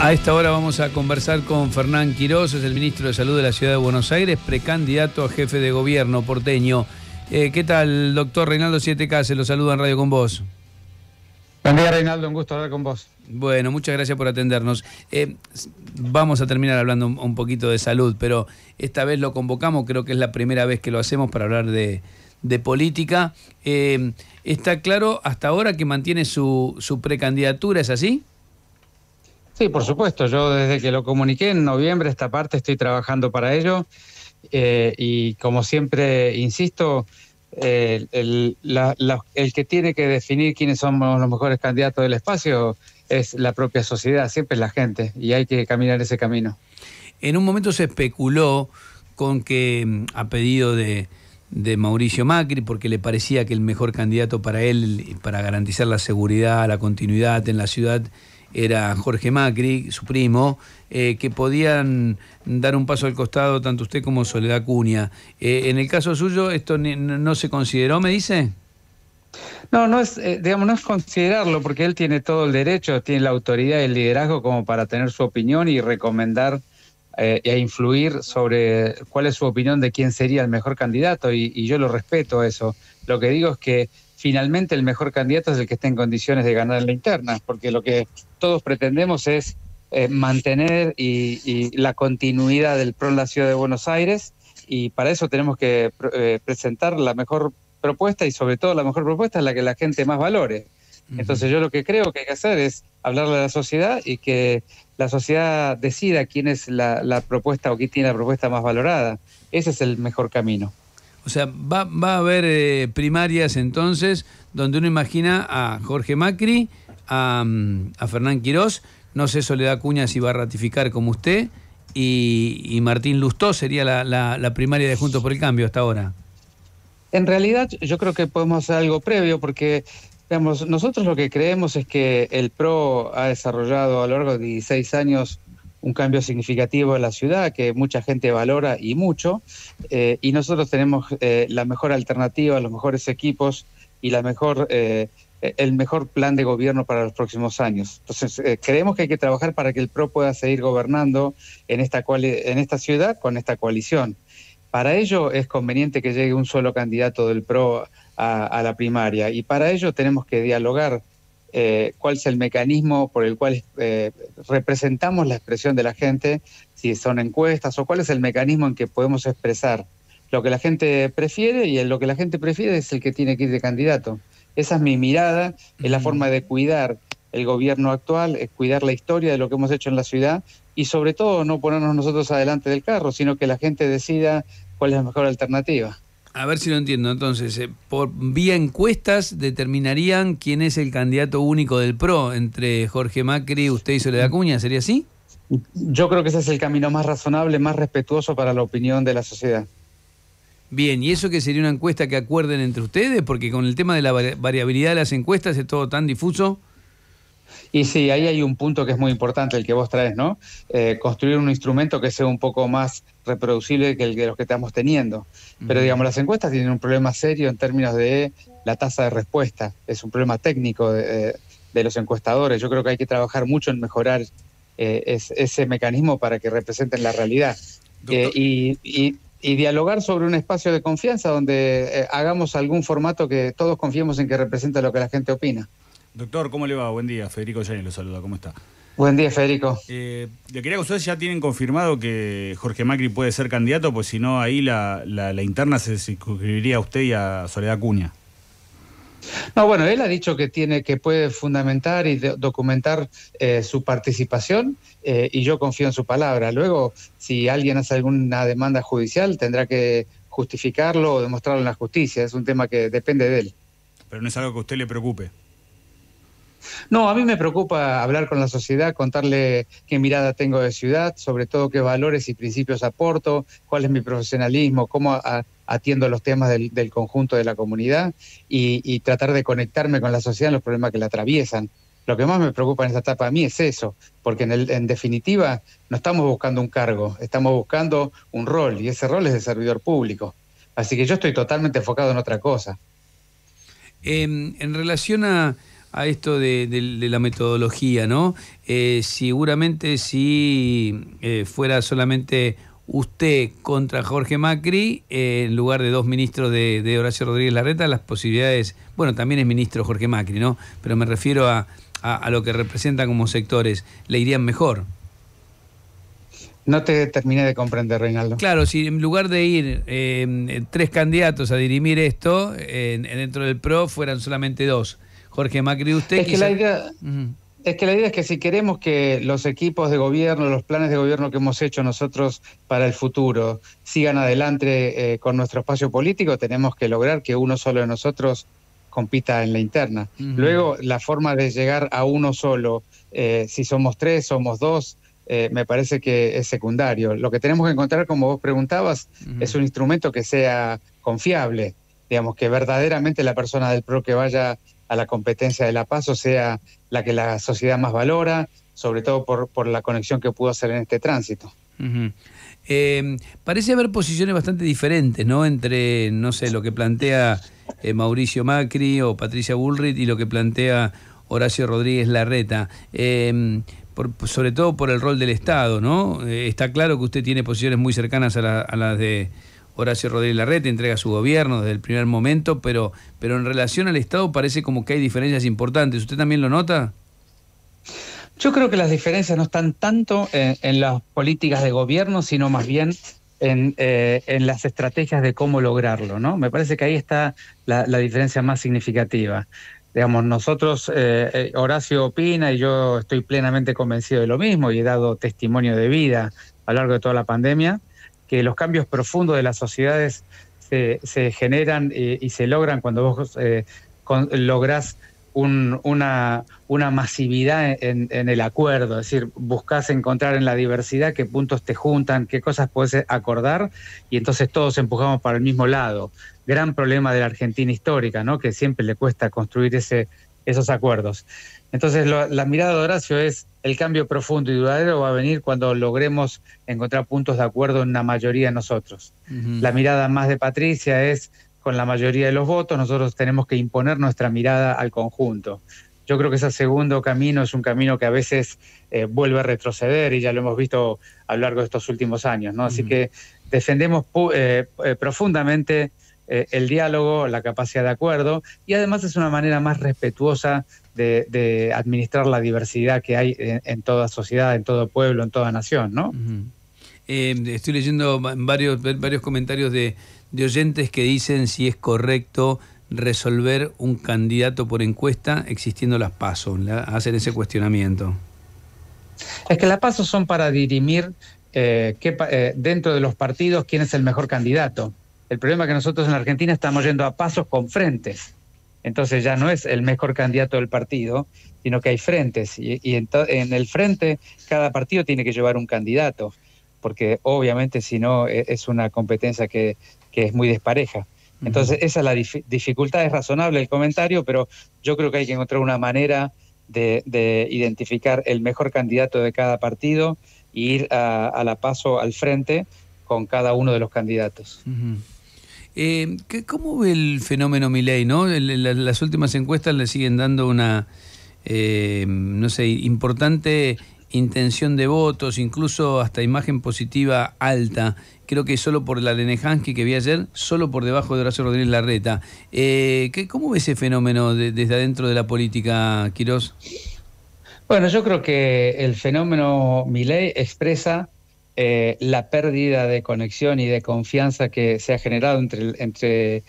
A esta hora vamos a conversar con Fernán Quiroz, es el ministro de Salud de la Ciudad de Buenos Aires, precandidato a jefe de gobierno porteño. Eh, ¿Qué tal, doctor Reinaldo Siete k Se lo saluda en Radio con vos. Buen día, Reinaldo, un gusto hablar con vos. Bueno, muchas gracias por atendernos. Eh, vamos a terminar hablando un, poquito de salud, pero esta vez lo convocamos, creo que es la primera vez que lo hacemos para hablar de, política. Eh, está claro hasta ahora que mantiene su precandidatura, ¿es así? Sí, por supuesto. Yo desde que lo comuniqué en noviembre, esta parte estoy trabajando para ello. Eh, y como siempre insisto, eh, el, que tiene que definir quiénes somos los mejores candidatos del espacio es la propia sociedad, siempre es la gente, y hay que caminar ese camino. En un momento se especuló con que, mm, a pedido de, de Mauricio Macri, porque le parecía que el mejor candidato para él, para garantizar la seguridad, la continuidad en la ciudad, era Jorge Macri, su primo, eh, que podían dar un paso al costado tanto usted como Soledad Cunha. Eh, en el caso suyo, ¿esto no se consideró, me dice? No, no es, eh, digamos, no considerarlo, porque él tiene todo el derecho, tiene la autoridad y el liderazgo como para tener su opinión y recomendar e influir sobre cuál es su opinión de quién sería el mejor candidato, y, yo lo respeto eso. Lo que digo es que finalmente el mejor candidato es el que esté en condiciones de ganar en la interna, porque lo que todos pretendemos es eh, mantener y, la continuidad del PRO en la ciudad de Buenos Aires y para eso tenemos que eh, presentar la mejor propuesta y sobre todo la mejor propuesta es la que la gente más valore. Entonces yo lo que creo que hay que hacer es hablarle a la sociedad y que la sociedad decida quién es la propuesta o quién tiene la propuesta más valorada. Ese es el mejor camino. O sea, va, va a haber eh, primarias entonces donde uno imagina a Jorge Macri, a, mm, a Fernán Quirós, no sé eso le da Cuña si va a ratificar como usted, y, Martín Lustó sería la, la, la primaria de Juntos por el Cambio hasta ahora. En realidad yo creo que podemos hacer algo previo porque Digamos, nosotros lo que creemos es que el PRO ha desarrollado a lo largo de 16 años un cambio significativo en la ciudad que mucha gente valora y mucho. Eh, y nosotros tenemos eh, la mejor alternativa, los mejores equipos y la mejor, eh, el mejor plan de gobierno para los próximos años. Entonces, creemos que hay que trabajar para que el PRO pueda seguir gobernando en esta, en esta ciudad con esta coalición. Para ello es conveniente que llegue un solo candidato del PRO a la primaria y para ello tenemos que dialogar eh, cuál es el mecanismo por el cual eh, representamos la expresión de la gente, si son encuestas o cuál es el mecanismo en que podemos expresar lo que la gente prefiere y lo que la gente prefiere es el que tiene que ir de candidato. Esa es mi mirada, es la forma de cuidar el gobierno actual, es cuidar la historia de lo que hemos hecho en la ciudad y sobre todo no ponernos nosotros adelante del carro, sino que la gente decida cuál es la mejor alternativa. A ver si lo entiendo. Entonces, eh, por vía encuestas determinarían quién es el candidato único del PRO entre Jorge Macri, usted y Soledad Acuña, ¿sería así? Yo creo que ese es el camino más razonable, más respetuoso para la opinión de la sociedad. Bien, ¿y eso que sería una encuesta que acuerden entre ustedes? Porque con el tema de la variabilidad de las encuestas es todo tan difuso. Y sí, ahí hay un punto que es muy importante, el que vos traes, ¿no? Eh, construir un instrumento que sea un poco más reproducible que el de los que estamos teniendo. Pero digamos, las encuestas tienen un problema serio en términos de la tasa de respuesta. Es un problema técnico de, eh, los encuestadores. Yo creo que hay que trabajar mucho en mejorar eh, ese mecanismo para que representen la realidad. y, dialogar sobre un espacio de confianza donde hagamos algún formato que todos confiemos en que represente lo que la gente opina. Doctor, ¿cómo le va? Buen día. Federico Yáñez lo saluda. ¿Cómo está? Buen día, Federico. Yo eh, le quería que ustedes ya tienen confirmado que Jorge Macri puede ser candidato, pues si no, ahí la, interna se circunscribiría a usted y a Soledad Cuña. No, bueno, él ha dicho que tiene, que puede fundamentar y documentar eh, su participación eh, y yo confío en su palabra. Luego, si alguien hace alguna demanda judicial, tendrá que justificarlo o demostrarlo en la justicia. Es un tema que depende de él. Pero no es algo que a usted le preocupe. No, a mí me preocupa hablar con la sociedad, contarle qué mirada tengo de ciudad, sobre todo qué valores y principios aporto, cuál es mi profesionalismo, cómo atiendo los temas del, conjunto de la comunidad y, tratar de conectarme con la sociedad en los problemas que la atraviesan. Lo que más me preocupa en esta etapa a mí es eso, porque en, definitiva no estamos buscando un cargo, estamos buscando un rol y ese rol es de servidor público. Así que yo estoy totalmente enfocado en otra cosa. en relación a a esto de, la metodología, ¿no? Eh, seguramente si eh, fuera solamente usted contra Jorge Macri, eh, en lugar de dos ministros de, Horacio Rodríguez Larreta, las posibilidades, bueno, también es ministro Jorge Macri, ¿no? Pero me refiero a, a, lo que representan como sectores, le irían mejor. No te terminé de comprender, Reinaldo. Claro, si en lugar de ir tres candidatos a dirimir esto, dentro del PRO fueran solamente dos, Jorge Macri, usted es que la idea, Es que la idea es que si queremos que los equipos de gobierno, los planes de gobierno que hemos hecho nosotros para el futuro sigan adelante eh, con nuestro espacio político, tenemos que lograr que uno solo de nosotros compita en la interna. Luego, la forma de llegar a uno solo, eh, si somos tres, somos dos, eh, me parece que es secundario. Lo que tenemos que encontrar, como vos preguntabas, es un instrumento que sea confiable, digamos, que verdaderamente la persona del PRO que vaya a la competencia de la Paz, o sea la que la sociedad más valora, sobre todo por, por la conexión que pudo hacer en este tránsito. Em, parece haber posiciones bastante diferentes, ¿no? Entre, no sé, lo que plantea eh, Mauricio Macri o Patricia Bullrich y lo que plantea Horacio Rodríguez Larreta. Em, sobre todo por el rol del Estado, ¿no? Eh, está claro que usted tiene posiciones muy cercanas a, a las de Horacio Rodríguez Larrete entrega su gobierno desde el primer momento, pero, pero en relación al Estado parece como que hay diferencias importantes. ¿Usted también lo nota? Yo creo que las diferencias no están tanto eh, en, las políticas de gobierno, sino más bien eh, en, las estrategias de cómo lograrlo, ¿no? Me parece que ahí está la, diferencia más significativa. Digamos, nosotros, eh, Horacio opina y yo estoy plenamente convencido de lo mismo y he dado testimonio de vida a lo largo de toda la pandemia, que los cambios profundos de las sociedades se, generan eh, y se logran cuando vos eh, lográs una, masividad en, en, el acuerdo, es decir, buscas encontrar en la diversidad qué puntos te juntan, qué cosas puedes acordar y entonces todos empujamos para el mismo lado. Gran problema de la Argentina histórica, ¿no? que siempre le cuesta construir ese, esos acuerdos. Entonces, la mirada de Horacio es el cambio profundo y duradero va a venir cuando logremos encontrar puntos de acuerdo en la mayoría de nosotros. La mirada más de Patricia es con la mayoría de los votos, nosotros tenemos que imponer nuestra mirada al conjunto. Yo creo que ese segundo camino es un camino que a veces eh, vuelve a retroceder y ya lo hemos visto a lo largo de estos últimos años, ¿no? Así que defendemos eh, eh, profundamente eh, el diálogo, la capacidad de acuerdo y además es una manera más respetuosa de, administrar la diversidad que hay en, toda sociedad, en todo pueblo, en toda nación, ¿no? Eh, estoy leyendo varios, varios comentarios de, oyentes que dicen si es correcto resolver un candidato por encuesta existiendo las pasos, hacen ese cuestionamiento. Es que las pasos son para dirimir eh, dentro de los partidos quién es el mejor candidato. El problema es que nosotros en la Argentina estamos yendo a pasos con frentes. Entonces ya no es el mejor candidato del partido, sino que hay frentes. Y, en, el frente cada partido tiene que llevar un candidato, porque obviamente si no e, es una competencia que, es muy despareja. Entonces esa es la dificultad, es razonable el comentario, pero yo creo que hay que encontrar una manera de, identificar el mejor candidato de cada partido y e ir a la paso al frente con cada uno de los candidatos. Eh, ¿Cómo ve el fenómeno Milei? ¿no? Las últimas encuestas le siguen dando una, eh, no sé, importante intención de votos, incluso hasta imagen positiva alta. Creo que solo por la de que vi ayer, solo por debajo de Horacio Rodríguez Larreta. Eh, ¿Cómo ve ese fenómeno desde adentro de la política, Quirós? Bueno, yo creo que el fenómeno Milei expresa eh, la pérdida de conexión y de confianza que se ha generado entre, entre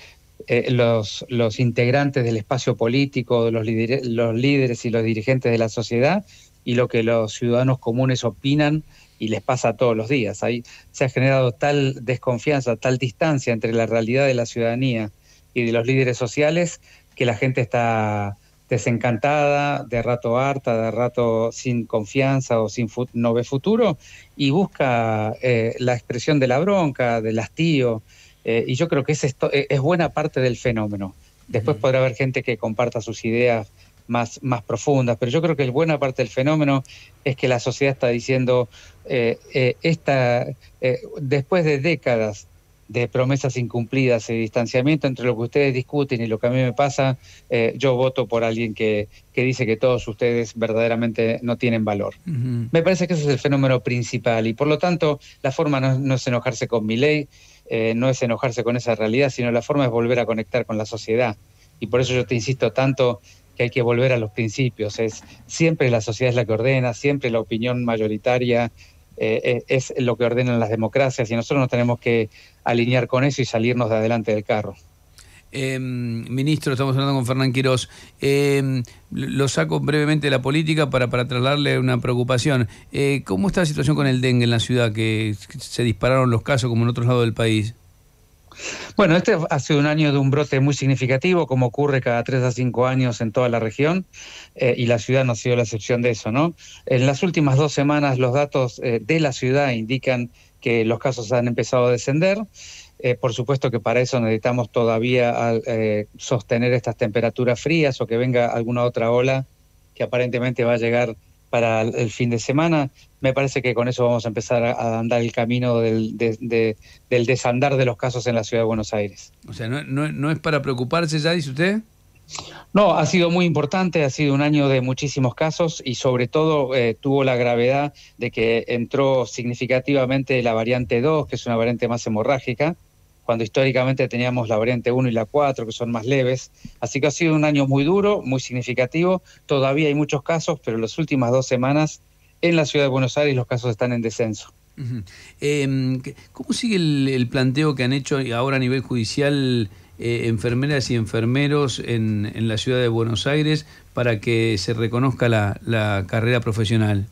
eh, los, los, integrantes del espacio político, los, los líderes y los dirigentes de la sociedad y lo que los ciudadanos comunes opinan y les pasa todos los días. Ahí se ha generado tal desconfianza, tal distancia entre la realidad de la ciudadanía y de los líderes sociales que la gente está desencantada, de rato harta, de rato sin confianza o sin no ve futuro, y busca eh, la expresión de la bronca, del hastío, eh, y yo creo que es, eh, es buena parte del fenómeno. Después podrá haber gente que comparta sus ideas más, más profundas, pero yo creo que buena parte del fenómeno es que la sociedad está diciendo, esta, después de décadas de promesas incumplidas y distanciamiento entre lo que ustedes discuten y lo que a mí me pasa, eh, yo voto por alguien que, dice que todos ustedes verdaderamente no tienen valor. Me parece que ese es el fenómeno principal y por lo tanto la forma no, es enojarse con mi ley, eh, no es enojarse con esa realidad, sino la forma es volver a conectar con la sociedad. Y por eso yo te insisto tanto que hay que volver a los principios. Es siempre la sociedad es la que ordena, siempre la opinión mayoritaria eh, eh, es lo que ordenan las democracias y nosotros nos tenemos que alinear con eso y salirnos de adelante del carro. Em, ministro, estamos hablando con Fernán Quirós. Em, lo saco brevemente de la política para, para trasladarle una preocupación. Eh, ¿Cómo está la situación con el dengue en la ciudad? Que se dispararon los casos como en otros lados del país. Bueno, este ha sido un año de un brote muy significativo, como ocurre cada tres a cinco años en toda la región, eh, y la ciudad no ha sido la excepción de eso, ¿no? En las últimas dos semanas los datos eh, de la ciudad indican que los casos han empezado a descender. Eh, por supuesto que para eso necesitamos todavía sostener estas temperaturas frías o que venga alguna otra ola que aparentemente va a llegar para el fin de semana. Me parece que con eso vamos a empezar a andar el camino del, desandar de los casos en la ciudad de Buenos Aires. O sea, no, es para preocuparse ya, dice usted. No, ha sido muy importante, ha sido un año de muchísimos casos y sobre todo eh, tuvo la gravedad de que entró significativamente la variante 2, que es una variante más hemorrágica, cuando históricamente teníamos la variante 1 y la 4, que son más leves. Así que ha sido un año muy duro, muy significativo. Todavía hay muchos casos, pero en las últimas dos semanas en la ciudad de Buenos Aires los casos están en descenso. Em, ¿Cómo sigue el, planteo que han hecho ahora a nivel judicial eh, enfermeras y enfermeros en, la ciudad de Buenos Aires para que se reconozca la carrera profesional?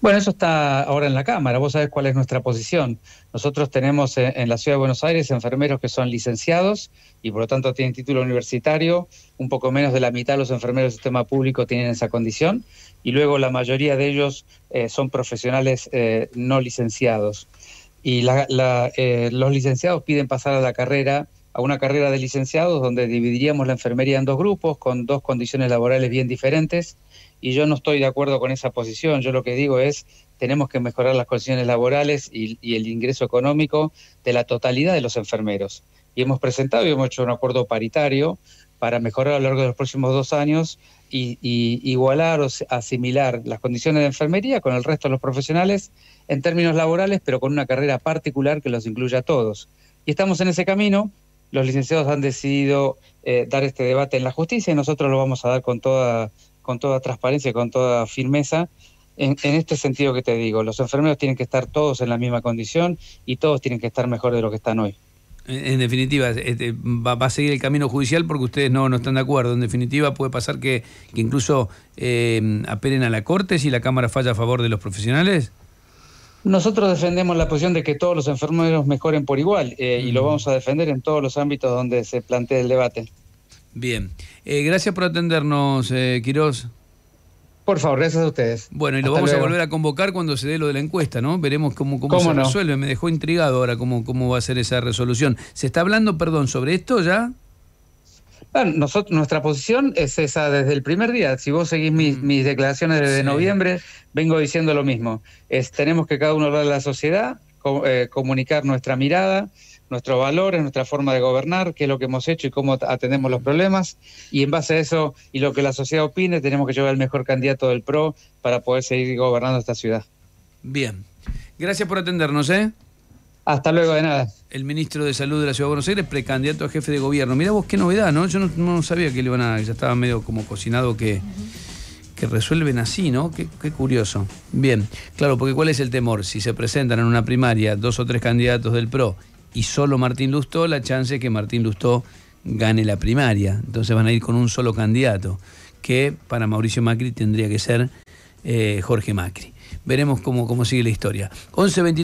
Bueno, eso está ahora en la Cámara. Vos sabés cuál es nuestra posición. Nosotros tenemos eh, en la Ciudad de Buenos Aires enfermeros que son licenciados y por lo tanto tienen título universitario. Un poco menos de la mitad de los enfermeros del sistema público tienen esa condición y luego la mayoría de ellos eh, son profesionales eh, no licenciados. Y los licenciados piden pasar a la carrera a una carrera de licenciados donde dividiríamos la enfermería en dos grupos con dos condiciones laborales bien diferentes y yo no estoy de acuerdo con esa posición. Yo lo que digo es, tenemos que mejorar las condiciones laborales y, el ingreso económico de la totalidad de los enfermeros. Y hemos presentado y hemos hecho un acuerdo paritario para mejorar a lo largo de los próximos dos años y, igualar o asimilar las condiciones de enfermería con el resto de los profesionales en términos laborales, pero con una carrera particular que los incluya a todos. Y estamos en ese camino. Los licenciados han decidido eh, dar este debate en la justicia y nosotros lo vamos a dar con toda con toda transparencia, con toda firmeza, en, este sentido que te digo, los enfermeros tienen que estar todos en la misma condición y todos tienen que estar mejor de lo que están hoy. En, definitiva, este, va, a seguir el camino judicial porque ustedes no, no están de acuerdo. En definitiva, puede pasar que, incluso eh, apelen a la Corte si la Cámara falla a favor de los profesionales. Nosotros defendemos la posición de que todos los enfermeros mejoren por igual eh, y lo vamos a defender en todos los ámbitos donde se plantee el debate. Bien. Eh, gracias por atendernos, eh, Quirós. Por favor, gracias a ustedes. Bueno, y lo vamos a volver a convocar cuando se dé lo de la encuesta, ¿no? Veremos cómo, cómo, se resuelve. Me dejó intrigado ahora cómo, cómo va a ser esa resolución. ¿Se está hablando, perdón, sobre esto ya? Bueno, ah, nosotros, nuestra posición es esa desde el primer día. Si vos seguís mis, mm. mis declaraciones desde noviembre, vengo diciendo lo mismo. tenemos que cada uno hablar de la sociedad, eh, comunicar nuestra mirada, nuestros valores, nuestra forma de gobernar, qué es lo que hemos hecho y cómo atendemos los problemas. Y en base a eso y lo que la sociedad opine, tenemos que llevar al mejor candidato del PRO para poder seguir gobernando esta ciudad. Bien. Gracias por atendernos, ¿eh? Hasta luego, de nada. El ministro de Salud de la Ciudad de Buenos Aires, precandidato a jefe de gobierno. Mira vos qué novedad, ¿no? Yo no, sabía que le iban a. Ya estaba medio como cocinado que que resuelven así, ¿no? Qué, curioso. Bien, claro, porque ¿cuál es el temor? Si se presentan en una primaria dos o tres candidatos del PRO y solo Martín Lustó, la chance es que Martín Lustó gane la primaria. Entonces van a ir con un solo candidato, que para Mauricio Macri tendría que ser eh, Jorge Macri. Veremos cómo, cómo sigue la historia. 11